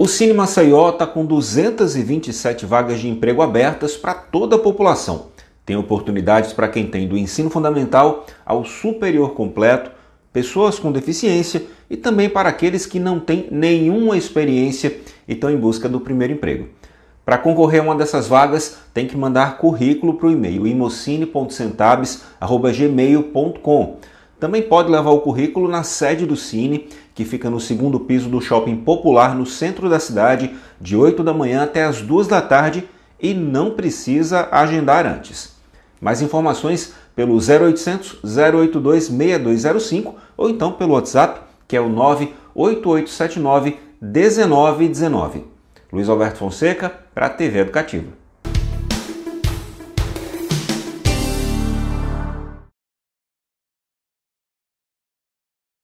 O Cine Maceió está com 227 vagas de emprego abertas para toda a população. Tem oportunidades para quem tem do ensino fundamental ao superior completo, pessoas com deficiência e também para aqueles que não têm nenhuma experiência e estão em busca do primeiro emprego. Para concorrer a uma dessas vagas, tem que mandar currículo para o e-mail imocine.centabes.gmail.com. Também pode levar o currículo na sede do Cine que fica no segundo piso do shopping popular no centro da cidade, de 8 da manhã até as 2 da tarde e não precisa agendar antes. Mais informações pelo 0800 082 6205 ou então pelo WhatsApp, que é o 98879 1919. Luiz Alberto Fonseca, para a TV Educativa.